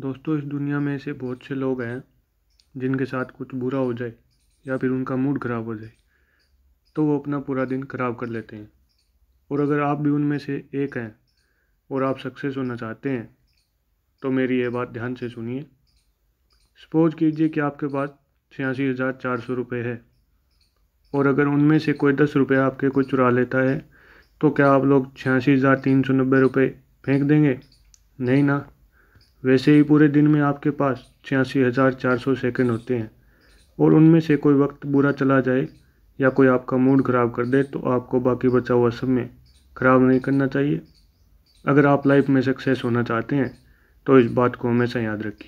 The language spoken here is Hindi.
दोस्तों इस दुनिया में ऐसे बहुत से लोग हैं जिनके साथ कुछ बुरा हो जाए या फिर उनका मूड ख़राब हो जाए तो वो अपना पूरा दिन ख़राब कर लेते हैं और अगर आप भी उनमें से एक हैं और आप सक्सेस होना चाहते हैं तो मेरी ये बात ध्यान से सुनिए सपोज कीजिए कि आपके पास छियासी हज़ार चार सौ रुपये है और अगर उनमें से कोई दस रुपये आपके कोई चुरा लेता है तो क्या आप लोग छियासी हज़ार तीन सौ नब्बे रुपये फेंक देंगे नहीं ना वैसे ही पूरे दिन में आपके पास छियासी हज़ार चार सौ सेकेंड होते हैं और उनमें से कोई वक्त बुरा चला जाए या कोई आपका मूड ख़राब कर दे तो आपको बाकी बचा हुआ समय ख़राब नहीं करना चाहिए अगर आप लाइफ में सक्सेस होना चाहते हैं तो इस बात को हमेशा याद रखिए